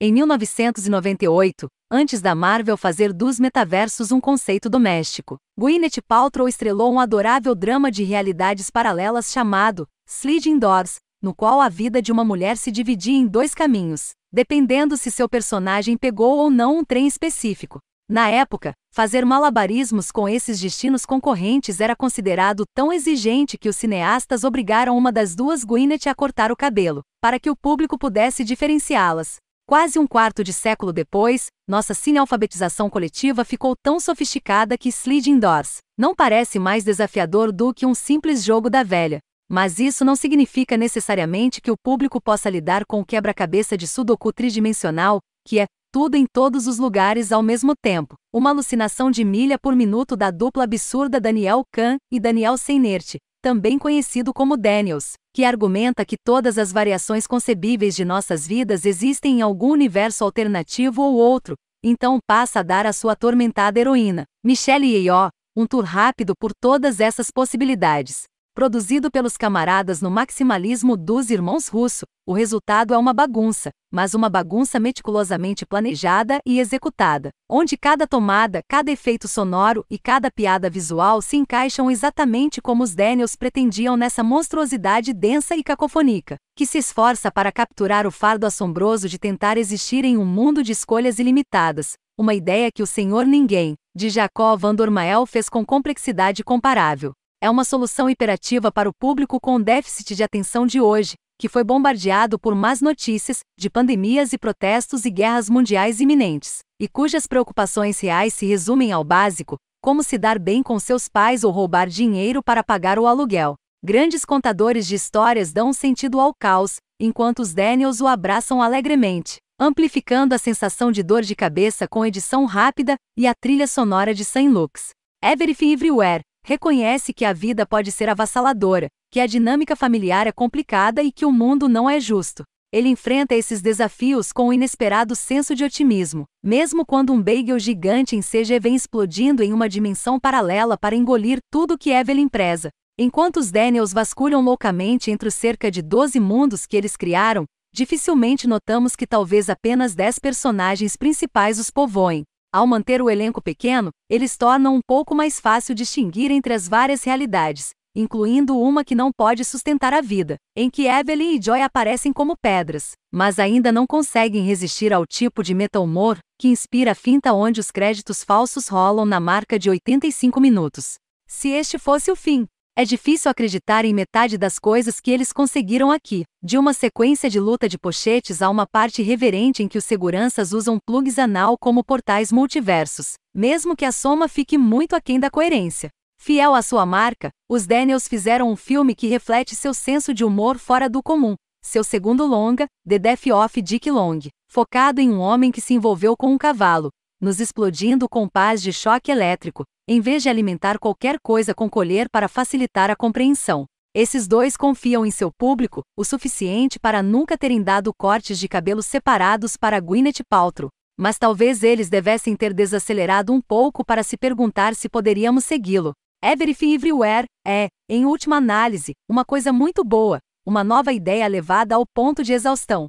Em 1998, antes da Marvel fazer dos metaversos um conceito doméstico, Gwyneth Paltrow estrelou um adorável drama de realidades paralelas chamado Sliding Doors, no qual a vida de uma mulher se dividia em dois caminhos, dependendo se seu personagem pegou ou não um trem específico. Na época, fazer malabarismos com esses destinos concorrentes era considerado tão exigente que os cineastas obrigaram uma das duas Gwyneth a cortar o cabelo, para que o público pudesse diferenciá-las. Quase um quarto de século depois, nossa cinealfabetização coletiva ficou tão sofisticada que Sliding Doors não parece mais desafiador do que um simples jogo da velha. Mas isso não significa necessariamente que o público possa lidar com o quebra-cabeça de sudoku tridimensional, que é tudo em todos os lugares ao mesmo tempo, uma alucinação de milha por minuto da dupla absurda Daniel Kahn e Daniel Seinert, também conhecido como Daniels, que argumenta que todas as variações concebíveis de nossas vidas existem em algum universo alternativo ou outro, então passa a dar à sua atormentada heroína, Michelle Yeoh, um tour rápido por todas essas possibilidades. Produzido pelos camaradas no maximalismo dos irmãos Russo, o resultado é uma bagunça, mas uma bagunça meticulosamente planejada e executada, onde cada tomada, cada efeito sonoro e cada piada visual se encaixam exatamente como os Daniels pretendiam nessa monstruosidade densa e cacofônica, que se esforça para capturar o fardo assombroso de tentar existir em um mundo de escolhas ilimitadas, uma ideia que o Senhor Ninguém, de Jacó Van Dormael fez com complexidade comparável é uma solução imperativa para o público com déficit de atenção de hoje, que foi bombardeado por más notícias, de pandemias e protestos e guerras mundiais iminentes, e cujas preocupações reais se resumem ao básico, como se dar bem com seus pais ou roubar dinheiro para pagar o aluguel. Grandes contadores de histórias dão sentido ao caos, enquanto os Daniels o abraçam alegremente, amplificando a sensação de dor de cabeça com edição rápida e a trilha sonora de Saint Lux. Everything Everywhere, reconhece que a vida pode ser avassaladora, que a dinâmica familiar é complicada e que o mundo não é justo. Ele enfrenta esses desafios com um inesperado senso de otimismo, mesmo quando um bagel gigante em CG vem explodindo em uma dimensão paralela para engolir tudo que Evelyn preza. Enquanto os Daniels vasculham loucamente entre os cerca de 12 mundos que eles criaram, dificilmente notamos que talvez apenas 10 personagens principais os povoem. Ao manter o elenco pequeno, eles tornam um pouco mais fácil distinguir entre as várias realidades, incluindo uma que não pode sustentar a vida, em que Evelyn e Joy aparecem como pedras, mas ainda não conseguem resistir ao tipo de metal humor que inspira a finta onde os créditos falsos rolam na marca de 85 minutos. Se este fosse o fim, é difícil acreditar em metade das coisas que eles conseguiram aqui, de uma sequência de luta de pochetes a uma parte reverente em que os seguranças usam plugs anal como portais multiversos, mesmo que a soma fique muito aquém da coerência. Fiel à sua marca, os Daniels fizeram um filme que reflete seu senso de humor fora do comum, seu segundo longa, The Death of Dick Long, focado em um homem que se envolveu com um cavalo, nos explodindo com paz de choque elétrico, em vez de alimentar qualquer coisa com colher para facilitar a compreensão. Esses dois confiam em seu público o suficiente para nunca terem dado cortes de cabelos separados para Gwyneth Paltrow, mas talvez eles devessem ter desacelerado um pouco para se perguntar se poderíamos segui-lo. Everything Everywhere é, em última análise, uma coisa muito boa, uma nova ideia levada ao ponto de exaustão.